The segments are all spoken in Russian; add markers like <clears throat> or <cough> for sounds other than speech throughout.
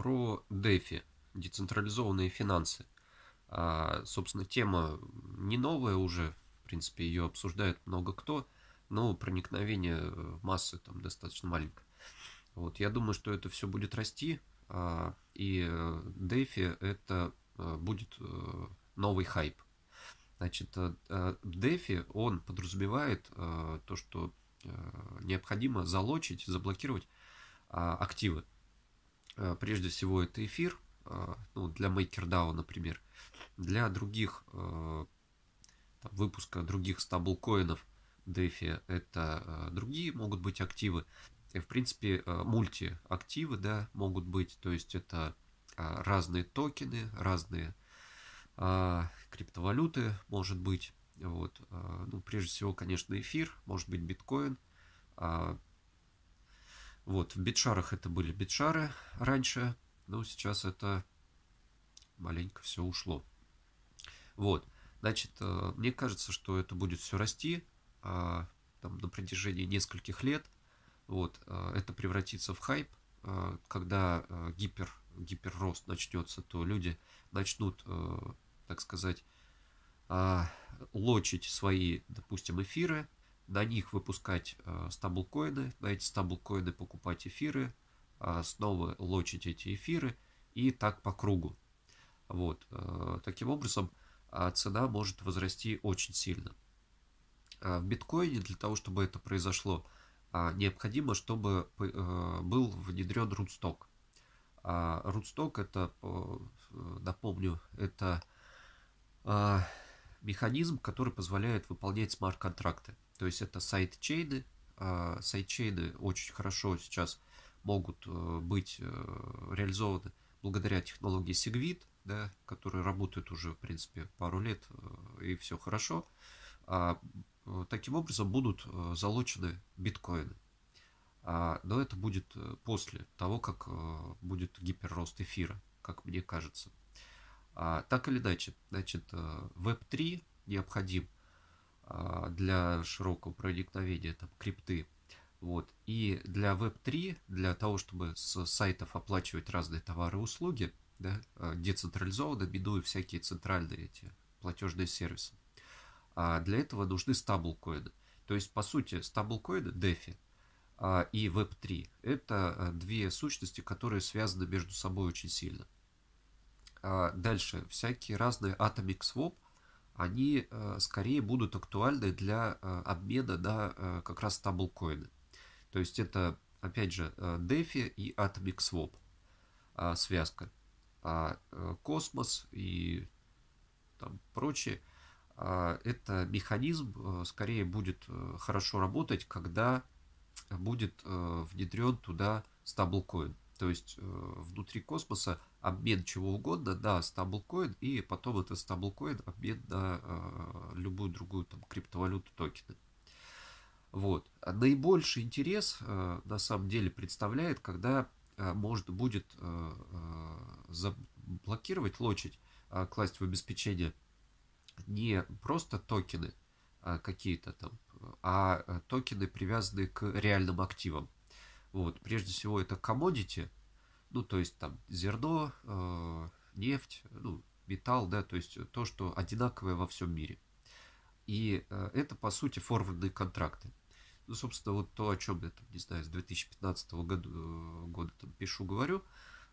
про DeFi, децентрализованные финансы. А, собственно, тема не новая уже, в принципе, ее обсуждает много кто, но проникновение в массы там достаточно маленькое. Вот, я думаю, что это все будет расти, а, и DeFi э, это а, будет а, новый хайп. Значит, DeFi, он подразумевает то, что необходимо залочить, заблокировать а, активы. Э, прежде всего это эфир, э, ну, для MakerDAO, например. Для других, э, там, выпуска других стаблкоинов DeFi это другие могут быть активы. в принципе, мультиактивы, да, могут быть, то есть это разные токены, разные криптовалюты, может быть, вот, ну, прежде всего, конечно, эфир, может быть, биткоин, а, вот, в битшарах это были битшары раньше, но сейчас это маленько все ушло. Вот, значит, э, мне кажется, что это будет все расти а, там, на протяжении нескольких лет. Вот, э, это превратится в хайп, э, когда гипер, гиперрост начнется, то люди начнут, так сказать, а, лочить свои, допустим, эфиры, на них выпускать э, стаблкоины, на эти стаблкоины покупать эфиры, э, снова лочить эти эфиры и так по кругу. Вот. Э, таким образом, цена может возрасти очень сильно. В биткоине для того, чтобы это произошло, необходимо, чтобы был внедрен рудсток. Рудсток это, напомню, это механизм, который позволяет выполнять смарт-контракты. То есть это сайдчейды. А, сайдчейды очень хорошо сейчас могут э, быть э, реализованы благодаря технологии Segwit, да, которые работают уже, в принципе, пару лет, э, и все хорошо. А, таким образом будут залочены биткоины. А, но это будет после того, как будет гиперрост эфира, как мне кажется. так или иначе, значит, Web3 необходим – а, для широкого проникновения там, крипты. Вот. И для Web3, для того, чтобы с сайтов оплачивать разные товары и услуги, да, а, децентрализованно, бедуя всякие центральные эти платежные сервисы. А для этого нужны стаблкоины. То есть, по сути, стаблкоины, DeFi а, и Web3 – это а, две сущности, которые связаны между собой очень сильно. А дальше всякие разные Atomic Swap – они э, скорее будут актуальны для э, обмена на э, как раз таблкоины. То есть это, опять же, DeFi и Atomic Swap связка. А космос и там прочее, а, это механизм скорее будет хорошо работать, когда будет внедрен туда стаблкоин. То есть э, внутри космоса обмен чего угодно да, стаблкоин, и потом это стаблкоин обмен на э, любую другую там, криптовалюту токены. Вот. А наибольший интерес э, на самом деле представляет, когда э, можно будет э, э, заблокировать, лочить, э, класть в обеспечение не просто токены э, какие-то там, а э, токены, привязанные к реальным активам. Вот. Прежде всего это commodity, ну то есть там зерно, э, нефть, ну, металл, да, то есть то, что одинаковое во всем мире. И э, это по сути форвардные контракты. Ну, собственно, вот то, о чем я, там, не знаю, с 2015 года, э, года там, пишу, говорю,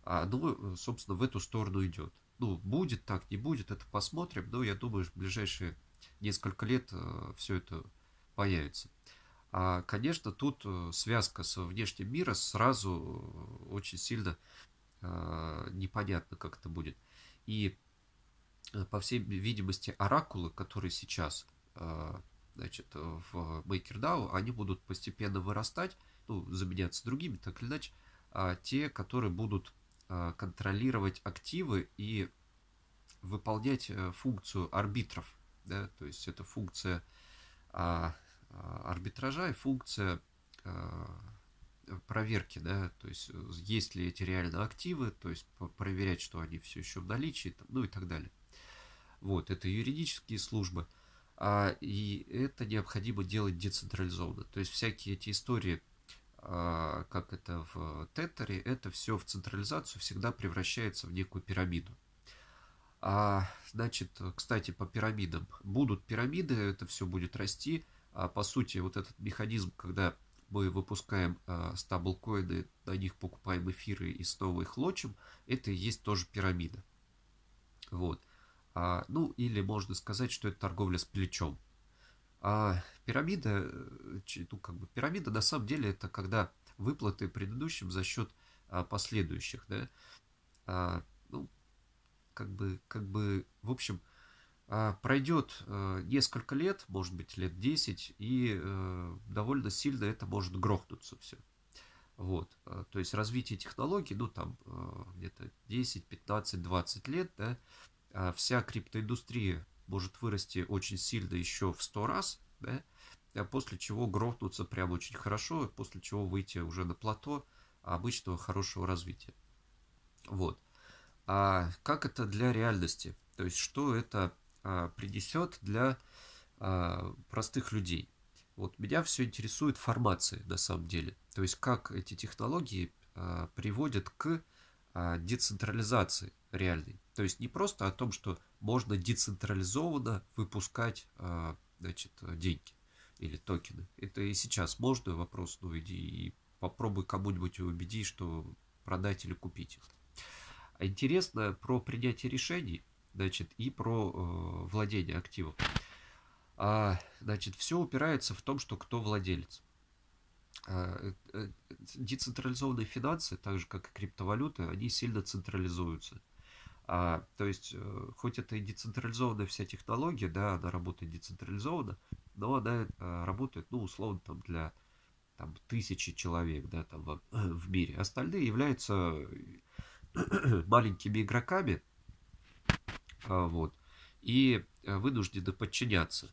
оно, собственно, в эту сторону идет. Ну, будет так, не будет, это посмотрим, но я думаю, в ближайшие несколько лет э, все это появится. А, конечно, тут э, связка с внешним миром сразу э, очень сильно а, непонятно, как это будет. И, э, по всей видимости, оракулы, которые сейчас а, значит, в MakerDAO, они будут постепенно вырастать, ну, заменяться другими, так или иначе, а те, которые будут а, контролировать активы и выполнять функцию арбитров. Да? То есть это функция а, а, арбитража и функция а, проверки, да, то есть э, есть ли эти реально активы, то есть проверять, что они все еще в наличии, ну и так далее. Вот, это юридические службы, а, и это необходимо делать децентрализованно. То есть всякие эти истории, а, как это в Тетере, это все в централизацию всегда превращается в некую пирамиду. А, значит, кстати, по пирамидам. Будут пирамиды, это все будет расти – а по сути, вот этот механизм, когда мы выпускаем а, стаблкоины, на них покупаем эфиры и снова их лочим, это и есть тоже пирамида. Вот. А, ну, или можно сказать, что это торговля с плечом. А пирамида, э, ну, как бы пирамида на самом деле это когда выплаты предыдущим за счет а, последующих, да, а, ну, как бы, как бы, в общем, а, а, Пройдет э, несколько лет, может быть, лет 10, и э, довольно сильно это может грохнуться все. Вот. Э, то есть развитие технологий, ну, там где-то 10, 15, 20 лет, да, а вся криптоиндустрия может вырасти очень сильно еще в 100 раз, да, а после чего грохнуться прям очень хорошо, после чего выйти уже на плато обычного хорошего развития. Вот. А как это для реальности? То есть, что это а, принесет для а, простых людей. Вот меня все интересует формации на самом деле. То есть как эти технологии а, приводят к децентрализации реальной. То есть не просто о том, что можно децентрализованно выпускать значит, деньги или токены. Это и сейчас можно, вопрос, ну иди и попробуй кому-нибудь убеди, что продать или купить. Интересно про принятие решений – значит, и про э, владение активом. А, значит, все упирается в том, что кто владелец. А, э, э, децентрализованные финансы, так же как и криптовалюты, они сильно централизуются. А, то есть, э, хоть это и децентрализованная вся технология, да, она работает децентрализованно, но она а, работает, ну, условно, там, для там, тысячи человек, да, там, в, <clears throat> в мире. Остальные являются <clears throat> маленькими игроками, а, вот. И э, вынуждены подчиняться.